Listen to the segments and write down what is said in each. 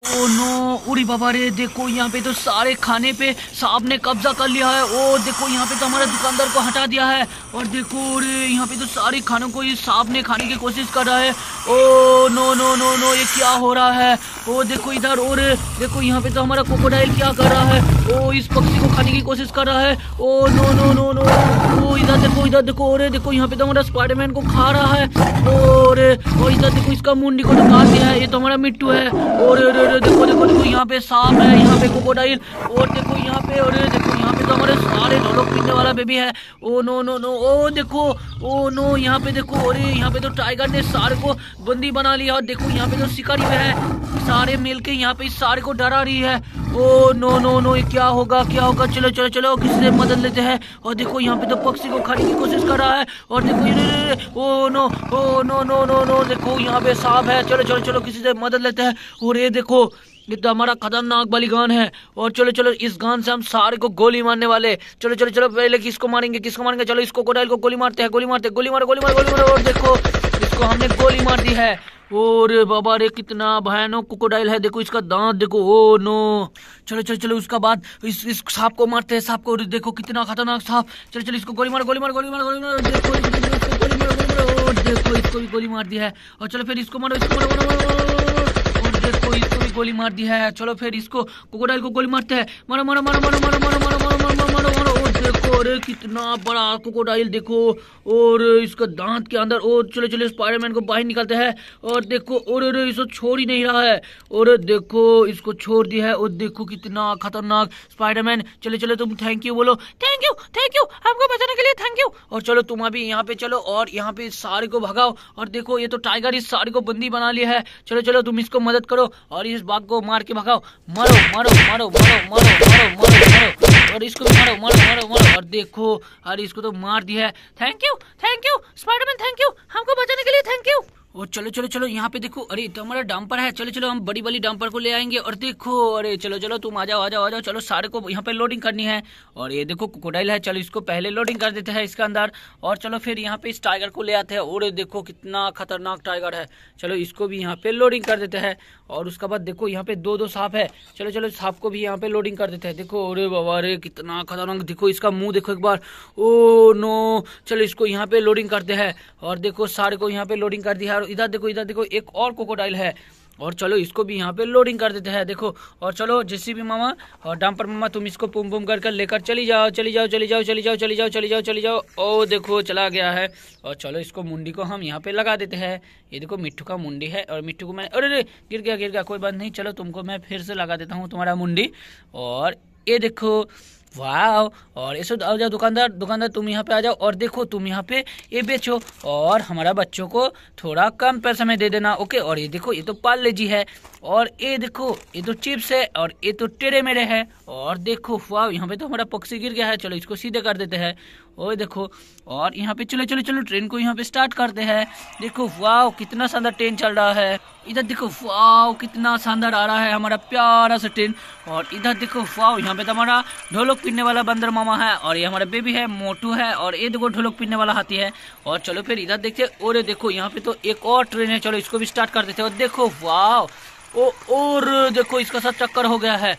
ओ oh no उड़ी बाबा रे देखो यहाँ पे तो सारे खाने पे सांप ने कब्जा कर लिया है ओ oh, देखो यहाँ पे तो हमारे दुकानदार को हटा दिया है और देखो रे यहाँ पे तो सारे खानों को ये सांप ने खाने की कोशिश कर रहा है oh no no no no ये क्या हो रहा है ओ oh, देखो इधर और देखो यहाँ पे तो हमारा कोकोडाइल क्या कर रहा है ओ इस पक्षी को खाने की कोशिश कर रहा है oh no no no no, no, no, no इधर देखो इधर देखो अरे देखो यहाँ पे तो हमारा स्पाइडरमैन को खा रहा है और इधर देखो इसका मुंडी को खा दिया है ये तो हमारा मिट्टू है और देखो देखो देखो यहाँ पे सांप है यहाँ पे कोकोडाइल और देखो यहाँ पे और देखो यहाँ ये तो हमारे सारे ढोलक पीने वाला बेबी है oh no no no oh देखो ओ नो यहाँ पे देखो अरे यहाँ पे तो टाइगर ने सारे को बंदी बना लिया और देखो यहाँ पे तो शिकारी है सारे मिल के यहाँ पे इस सारे को डरा रही है ओ नो नो नो ये क्या होगा क्या होगा चलो चलो चलो किसी से मदद लेते हैं और देखो यहाँ पे तो पक्षी को खाने की कोशिश कर रहा है और देखो ये oh no oh no no no no देखो यहाँ पे सांप है चलो चलो चलो किसी से मदद लेते हैं और ये देखो ये तो हमारा खतरनाक बलिगान है और चलो चलो इस गान से हम सारे को गोली मारने वाले चलो चलो चलो पहले किसको मारेंगे किसको मारेंगे चलो इसको कोडाइल को गोली मारते हैं गोली मारते हैं गोली मारो गोली मारो गोली मारो और देखो इसको हमने गोली मार दी है और बाबा रे कितना भयानक क्रोकोडाइल है देखो इसका दांत देखो ओ नो चलो चलो चलो उसका बाद इस इस सांप को मारते हैं सांप को देखो कितना खतरनाक सांप चलो चलो इसको गोली मारो गोली मारो गोली मारो गोली मारो देखो इसको गोली मारो गोली मारो और देखो इसको भी गोली मार दिया है और चलो फिर इसको मारो इसको मारो और देखो गोली मार दिया है चलो फिर इसको कोकोडाइल को गोली मारते हैं मारो मारो मारो मारो मारो मारो अरे कितना बड़ा क्रोकोडाइल देखो और इसका दांत के अंदर और चलो चलो स्पाइडरमैन को बाहर निकालते हैं और देखो और अरे इसको छोड़ ही नहीं रहा है और देखो इसको छोड़ दिया है और देखो कितना खतरनाक स्पाइडरमैन चलो चलो तुम थैंक यू बोलो थैंक यू थैंक यू आपको बचाने के लिए थैंक यू और चलो तुम अभी यहाँ पे चलो और यहाँ पे सारे को भगाओ और देखो ये तो टाइगर इस सारे को बंदी बना लिया है चलो चलो तुम इसको मदद करो और इस बाघ को मार के भगाओ मारो मारो मारो मारो मारो मारो मारो मारो और इसको मारो मारो मारो मारो और देखो अरे इसको तो मार दिया है thank you thank you Spiderman thank you हमको बचाने के लिए थैंक यू और चलो चलो चलो यहाँ पे देखो अरे तो हमारा डांपर है चलो चलो हम बड़ी वाली डांपर को ले आएंगे और देखो अरे चलो चलो तुम आ जाओ आ जाओ आ जाओ चलो सारे को यहाँ पे लोडिंग करनी है और ये देखो कोकोडाइल है चलो इसको पहले लोडिंग कर देते हैं इसके अंदर और चलो फिर यहाँ पे इस टाइगर को ले आते हैं और देखो कितना खतरनाक टाइगर है चलो इसको भी यहाँ पे लोडिंग कर देते हैं और उसके बाद देखो यहाँ पे दो दो सांप है चलो चलो सांप को भी यहाँ पे लोडिंग कर देते हैं देखो अरे बाबा अरे कितना खतरनाक देखो इसका मुंह देखो एक बार ओ नो चलो इसको यहाँ पे लोडिंग करते हैं और देखो सारे को यहाँ पे लोडिंग कर दिया और इधर देखो इधर देखो एक और कोकोडाइल है और चलो इसको भी यहाँ पे लोडिंग कर देते हैं देखो और चलो जैसी भी मामा और डांपर मामा तुम इसको पुम पुम कर लेकर चली जाओ चली जाओ चली जाओ चली जाओ चली जाओ चली जाओ चली जाओ ओ देखो चला गया है और चलो इसको मुंडी को हम यहाँ पे लगा देते हैं ये देखो मिट्टू का मुंडी है और मिट्टू को मैं अरे अरे गिर गया गिर गया कोई बात नहीं चलो तुमको मैं फिर से लगा देता हूँ तुम्हारा मुंडी और ये देखो वाह और ये सब जाओ दुकानदार दुकानदार तुम यहाँ पे आ जाओ और देखो तुम यहाँ पे ये बेचो और हमारा बच्चों को थोड़ा कम पैसा में दे देना ओके और ये देखो ये तो पाल लेजी है और ये देखो ये तो चिप्स है और ये तो टेढ़े मेरे है और देखो वाह यहाँ पे तो हमारा पक्षी गिर गया है चलो इसको सीधे कर देते हैं ओए देखो और यहाँ पे चलो चलो चलो ट्रेन को यहाँ पे स्टार्ट करते हैं देखो वाह कितना शानदार ट्रेन चल रहा है इधर देखो वाह कितना शानदार आ रहा है हमारा प्यारा सा ट्रेन और इधर देखो वाह यहाँ पे तो हमारा ढोलक पीने वाला बंदर मामा है और ये हमारा बेबी है मोटू है और ये देखो ढोलक पीने वाला हाथी है और चलो फिर इधर देखते और देखो यहाँ पे तो एक और ट्रेन है चलो इसको भी स्टार्ट कर देते और देखो वाह ओ और देखो इसका साथ चक्कर हो गया है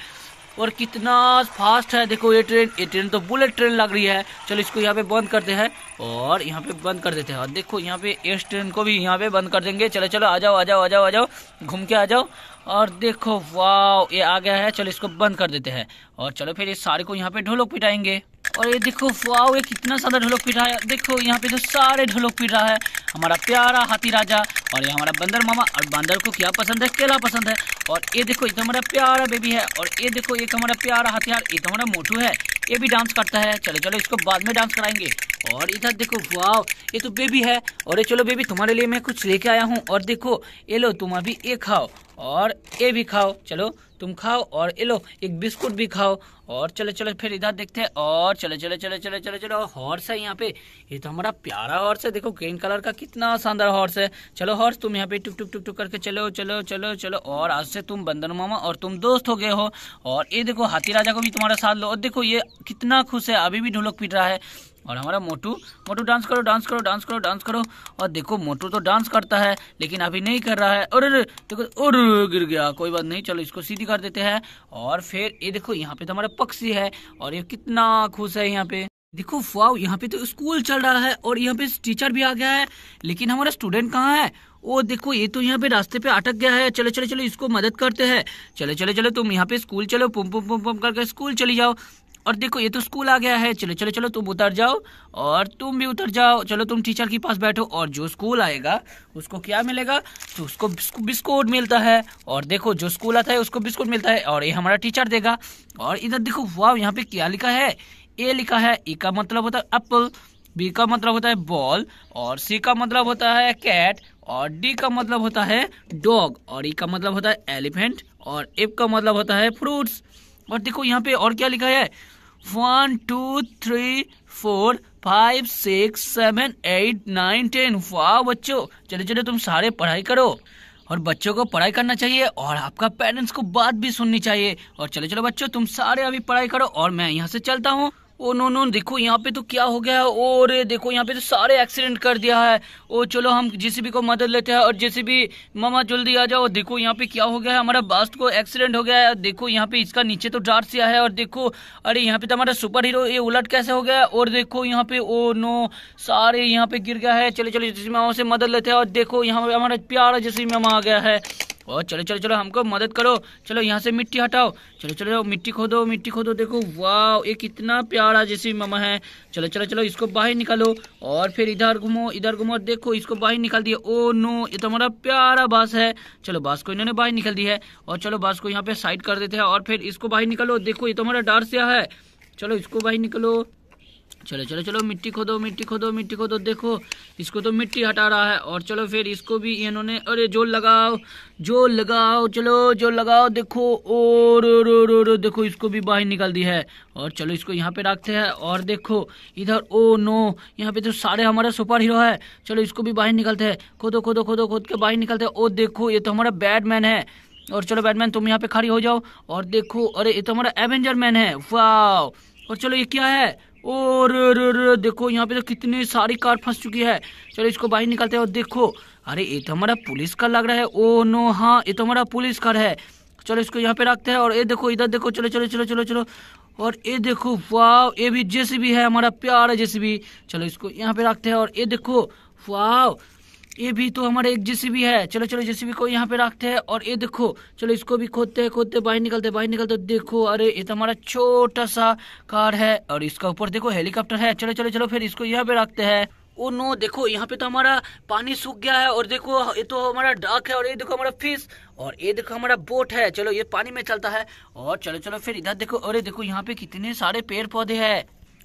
और कितना फास्ट है देखो ये ट्रेन ये ट्रेन तो बुलेट ट्रेन लग रही है चलो इसको यहाँ पे बंद करते हैं और यहाँ पे बंद कर देते हैं और देखो यहाँ पे इस ट्रेन को भी यहाँ पे बंद कर देंगे चलो चलो आ जाओ आ जाओ आ जाओ आ जाओ घूम के आ जाओ और देखो वाह ये आ गया है चलो इसको बंद कर देते हैं और चलो फिर इस सारे को यहाँ पे ढोलक पिटाएंगे और ये देखो वाह ये कितना सारा ढोलक पिटा है देखो यहाँ पे तो सारे ढोलक पिट रहा है हमारा प्यारा हाथी राजा और ये हमारा बंदर मामा और बंदर को क्या पसंद है केला पसंद है और ये देखो ये तो हमारा प्यारा बेबी है और ये देखो एक तो हमारा प्यारा हथियार ये तो हमारा मोटू है ये भी डांस करता है चलो चलो इसको बाद में डांस कराएंगे और इधर देखो वाह ये तो बेबी है और ये चलो बेबी तुम्हारे लिए मैं कुछ लेके आया हूँ और देखो ये लो तुम अभी ये खाओ और ये भी खाओ चलो तुम खाओ और ये लो एक बिस्कुट भी खाओ और चलो चलो फिर इधर देखते हैं और चलो चलो चलो चलो चलो चलो हॉर्स है यहाँ पे ये तो हमारा प्यारा हॉर्स है देखो ग्रीन कलर का कितना शानदार हॉर्स है चलो हॉर्स तुम यहाँ पे टुक टुक टुक टुक करके चलो चलो चलो चलो और आज से तुम बंदर मामा और तुम दोस्त हो गए हो और ये देखो हाथी राजा को भी तुम्हारा साथ लो और देखो ये कितना खुश है अभी भी ढोलक पीट रहा है और हमारा मोटू मोटू डांस करो डांस करो डांस करो डांस करो और देखो मोटू तो डांस करता है लेकिन अभी नहीं कर रहा है और देखो और गिर गया कोई बात नहीं चलो इसको सीधी कर देते हैं और फिर ये देखो यहाँ पे तो हमारा पक्षी है और ये कितना खुश है यहाँ पे देखो फुआ यहाँ पे तो स्कूल चल रहा है और यहाँ पे टीचर भी आ गया है लेकिन हमारा स्टूडेंट कहाँ है ओ देखो ये तो यहाँ पे रास्ते पे अटक गया है चले चले चलो इसको मदद करते हैं चले चले चलो तुम यहाँ पे स्कूल चलो पुम पुम पुम पुम करके स्कूल चली जाओ और देखो ये तो स्कूल आ गया है चलो चलो चलो तुम उतर जाओ और तुम भी उतर जाओ चलो तुम टीचर के पास बैठो और जो स्कूल आएगा उसको क्या मिलेगा तो उसको बिस्कुट मिलता है और देखो जो स्कूल आता है उसको बिस्कुट मिलता है और ये हमारा टीचर देगा और इधर देखो वाह यहाँ पे क्या लिखा है ए लिखा है ई का मतलब होता है एप्पल बी का मतलब होता है बॉल और सी का मतलब होता है कैट और डी का मतलब होता है डॉग और ई e का मतलब होता है एलिफेंट और एफ का मतलब होता है फ्रूट्स और देखो यहाँ पे और क्या लिखा है one two three four five six seven eight nine ten वाह बच्चों चले चले तुम सारे पढ़ाई करो और बच्चों को पढ़ाई करना चाहिए और आपका पेरेंट्स को बात भी सुननी चाहिए और चलो चलो बच्चों तुम सारे अभी पढ़ाई करो और मैं यहाँ से चलता हूँ ओ नो नो देखो यहाँ पे तो क्या हो गया है और देखो यहाँ पे तो सारे एक्सीडेंट कर दिया है ओ चलो हम जेसीबी को मदद लेते हैं और जेसीबी मामा जल्दी आ जाओ देखो यहाँ पे क्या हो गया है हमारा बास्ट को एक्सीडेंट हो गया है देखो यहाँ पे इसका नीचे तो डार्ट से है और देखो अरे यहाँ पे तो हमारा सुपर हीरो ये उलट कैसे हो गया और देखो यहाँ पे ओ नो सारे यहाँ पे गिर गया है चलो चलो जैसे मामा से मदद लेते हैं और देखो यहाँ पे हमारा प्यारा जेसीबी मामा आ गया है और चलो चलो चलो हमको मदद करो चलो यहाँ से मिट्टी हटाओ चलो चलो मिट्टी खोदो मिट्टी खोदो देखो वाह ये कितना प्यारा जैसी मामा है चलो चलो चलो इसको बाहर निकालो और फिर इधर घूमो इधर घूमो देखो इसको बाहर निकाल दिया ओ नो ये तो हमारा प्यारा बास है चलो बास को इन्होंने बाहर निकाल दिया है और चलो बास को यहाँ पे साइड कर देते हैं और फिर इसको बाहर निकालो देखो ये तो हमारा डार्सिया है चलो इसको बाहर निकालो चलो चलो चलो मिट्टी खोदो मिट्टी खोदो मिट्टी खोदो देखो इसको तो मिट्टी हटा रहा है और चलो फिर इसको भी इन्होंने अरे जो लगाओ जो लगाओ चलो जो लगाओ देखो ओ रो रो रो रो देखो इसको भी बाहर निकाल दी है और चलो इसको यहाँ पे रखते हैं और देखो इधर ओ नो यहाँ पे तो सारे हमारा सुपर हीरो है चलो इसको भी बाहर निकलते हैं खोदो खोदो खोदो खोद के बाहर निकलते हैं ओ देखो ये तो हमारा बैटमैन है और चलो बैटमैन तुम यहाँ पे खड़ी हो जाओ और देखो अरे ये तो हमारा एवेंजर मैन है वाह और चलो ये क्या है और र, र, र, देखो यहाँ पे तो कितनी सारी कार फंस चुकी है चलो इसको बाहर निकालते हैं और देखो अरे ये तो हमारा पुलिस का लग रहा है ओ नो हाँ ये तो हमारा पुलिस कार है चलो इसको यहाँ पे रखते हैं और ये देखो इधर देखो चलो चलो चलो चलो चलो और ये देखो वाव ये भी जैसे भी है हमारा प्यार है जैसे भी चलो इसको यहाँ पे रखते हैं और ये देखो वाव ये भी तो हमारे एक जेसीबी है चलो चलो जेसीबी को यहाँ पे रखते हैं और ये देखो चलो इसको भी खोदते हैं खोदते बाहर निकलते बाहर निकलते देखो अरे ये तो हमारा छोटा सा कार है और इसका ऊपर देखो हेलीकॉप्टर है चलो चलो चलो फिर इसको यहाँ पे रखते हैं ओ नो देखो यहाँ पे तो हमारा पानी सूख गया है और देखो ये तो हमारा डाक है और ये देखो हमारा फिश और ये देखो हमारा बोट है चलो ये पानी में चलता है और चलो चलो फिर इधर देखो अरे देखो यहाँ पे कितने सारे पेड़ पौधे हैं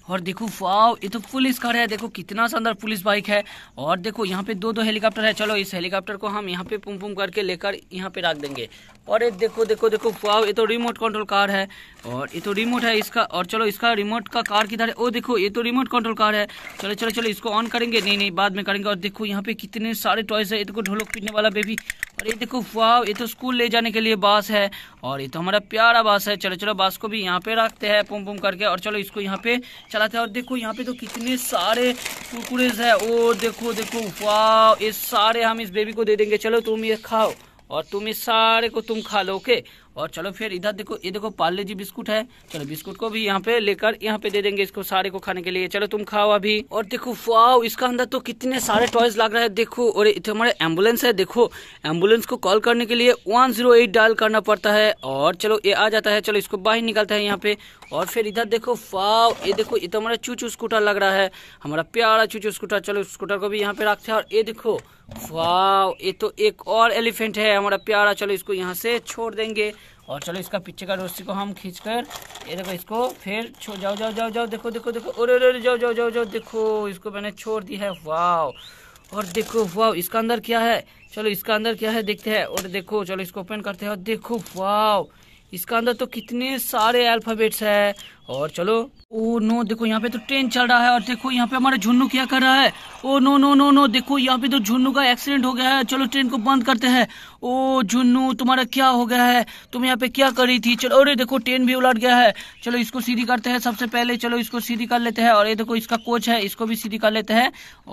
और देखो वाओ ये तो पुलिस कार है देखो कितना शानदार पुलिस बाइक है और देखो यहाँ पे दो दो हेलीकॉप्टर है चलो इस हेलीकॉप्टर को हम यहाँ पे पुम पुम करके लेकर यहाँ पे रख देंगे और ये देखो देखो देखो वाओ ये तो रिमोट कंट्रोल कार है और ये तो रिमोट है इसका और चलो इसका रिमोट का कार किधर है ओ देखो ये तो रिमोट कंट्रोल कार है चलो चलो चलो इसको ऑन करेंगे नहीं नहीं बाद में करेंगे और देखो यहाँ पे कितने सारे टॉयस है ये देखो तो ढोलक पीटने वाला बेबी और ये देखो वाह ये तो स्कूल ले जाने के लिए बास है और ये तो हमारा प्यारा बास है चलो चलो बास को भी यहाँ पे रखते हैं पुम पुम करके और चलो इसको यहाँ पे चलाते हैं और देखो यहाँ पे तो कितने सारे कुरकुरेज है ओ देखो देखो वाह ये सारे हम इस बेबी को दे देंगे चलो तुम ये खाओ और तुम इस सारे को तुम खा लोगे और चलो फिर इधर देखो ये देखो पार्ले जी बिस्कुट है चलो बिस्कुट को भी यहाँ पे लेकर यहाँ पे दे देंगे इसको सारे को खाने के लिए चलो तुम खाओ अभी और देखो वाओ इसका अंदर तो कितने सारे टॉयज लग रहा है देखो और इतने हमारे एम्बुलेंस है देखो एम्बुलेंस को कॉल करने के लिए वन जीरो एट डायल करना पड़ता है और चलो ये आ जाता है चलो इसको बाहर निकलता है यहाँ पे और फिर इधर देखो वाओ ये देखो ये तो हमारा चूचू स्कूटर लग रहा है हमारा प्यारा चूचू स्कूटर चलो स्कूटर को भी यहाँ पे रखते हैं और ये देखो वाह ये तो एक और एलिफेंट है हमारा प्यारा चलो इसको यहाँ से छोड़ देंगे और चलो इसका पीछे का रस्सी को हम खींच कर ये देखो इसको फिर छोड़ जाओ जाओ जाओ जाओ देखो देखो देखो अरे अरे जाओ जाओ जाओ जाओ देखो इसको मैंने छोड़ दिया है वाह और देखो वाह इसका अंदर क्या है चलो इसका अंदर क्या है देखते हैं और देखो चलो इसको ओपन करते हैं और देखो वाह इसका अंदर तो कितने सारे अल्फ़ाबेट्स है और चलो ओ नो देखो यहाँ पे तो ट्रेन चल रहा है और देखो यहाँ पे हमारा झुन्नू क्या कर रहा है oh no no no no देखो यहाँ पे तो झुन्नू का एक्सीडेंट हो गया है चलो ट्रेन को बंद करते हैं ओ झुन्नू तुम्हारा क्या हो गया है तुम यहाँ पे क्या कर रही थी चलो अरे देखो ट्रेन भी उलट गया है चलो इसको सीधी करते हैं सबसे पहले चलो इसको सीधी कर लेते हैं और ये देखो इसका कोच है इसको भी सीधी कर लेते हैं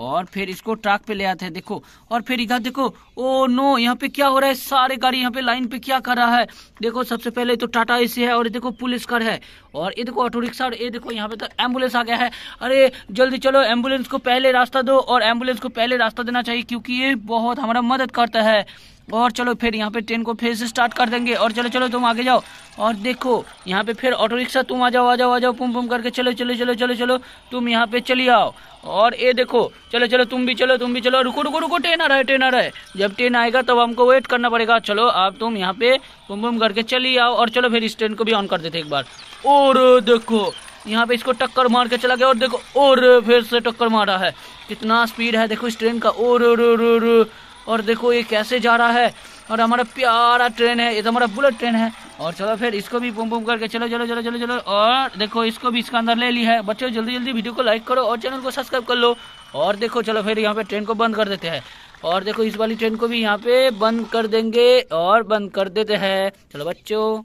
और फिर इसको ट्रैक पे ले आते हैं देखो और फिर इधर देखो ओ नो यहाँ पे क्या हो रहा है सारे गाड़ी यहाँ पे लाइन पे क्या कर रहा है देखो सबसे पहले तो टाटा सी है और देखो पुलिस कार है और ये देखो ऑटो रिक्शा और ये देखो यहाँ पे तो एम्बुलेंस आ गया है अरे जल्दी चलो एम्बुलेंस को पहले रास्ता दो और एम्बुलेंस को पहले रास्ता देना चाहिए क्योंकि ये बहुत हमारा मदद करता है और चलो फिर यहाँ पे ट्रेन को फिर से स्टार्ट कर देंगे और चलो चलो तुम आगे जाओ और देखो यहाँ पे फिर ऑटो रिक्शा तुम आ जाओ आ जाओ आ जाओ पुम पुम करके चलो चलो चलो चलो चलो तुम यहाँ पे चली आओ और ये देखो चलो चलो तुम भी चलो तुम भी चलो रुको रुको रुको ट्रेन आ रहा है ट्रेन आ रहा है जब ट्रेन आएगा तब तो हमको वेट करना पड़ेगा चलो आप तुम यहाँ पे पुम पुम करके चली आओ और चलो फिर इस ट्रेन को भी ऑन कर देते एक बार और देखो यहाँ पे इसको टक्कर मार के चला गया और देखो और फिर से टक्कर मारा है कितना स्पीड है देखो इस ट्रेन का और और देखो ये कैसे जा रहा है और हमारा प्यारा ट्रेन है ये तो हमारा बुलेट ट्रेन है और चलो फिर इसको भी बुम बुम करके चलो चलो चलो चलो चलो और देखो इसको भी इसका अंदर ले ली है बच्चों जल्दी जल्दी वीडियो को लाइक करो और चैनल को सब्सक्राइब कर लो और देखो चलो फिर यहाँ पे ट्रेन को बंद कर देते हैं और देखो इस वाली ट्रेन को भी यहाँ पे बंद कर देंगे और बंद कर देते हैं चलो बच्चों